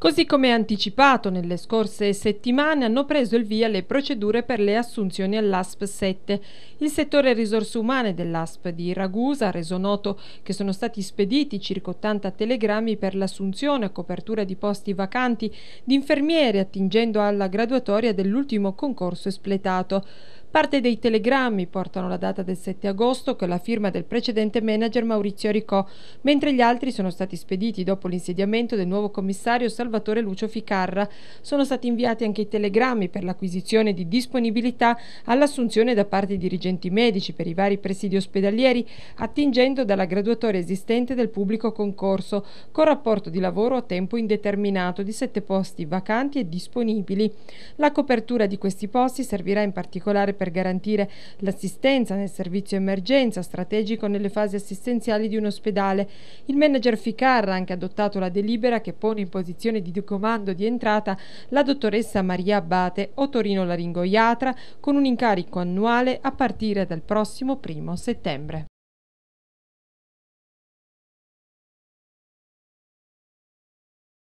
Così come anticipato nelle scorse settimane hanno preso il via le procedure per le assunzioni all'ASP 7. Il settore risorse umane dell'ASP di Ragusa ha reso noto che sono stati spediti circa 80 telegrammi per l'assunzione a copertura di posti vacanti di infermieri attingendo alla graduatoria dell'ultimo concorso espletato. Parte dei telegrammi portano la data del 7 agosto con la firma del precedente manager Maurizio Ricò, mentre gli altri sono stati spediti dopo l'insediamento del nuovo commissario Salvatore Lucio Ficarra. Sono stati inviati anche i telegrammi per l'acquisizione di disponibilità all'assunzione da parte di dirigenti medici per i vari presidi ospedalieri, attingendo dalla graduatoria esistente del pubblico concorso, con rapporto di lavoro a tempo indeterminato di sette posti vacanti e disponibili. La copertura di questi posti servirà in particolare per per garantire l'assistenza nel servizio emergenza strategico nelle fasi assistenziali di un ospedale. Il manager Ficarra ha anche adottato la delibera che pone in posizione di comando di entrata la dottoressa Maria Abate, otorino laringoiatra, con un incarico annuale a partire dal prossimo primo settembre.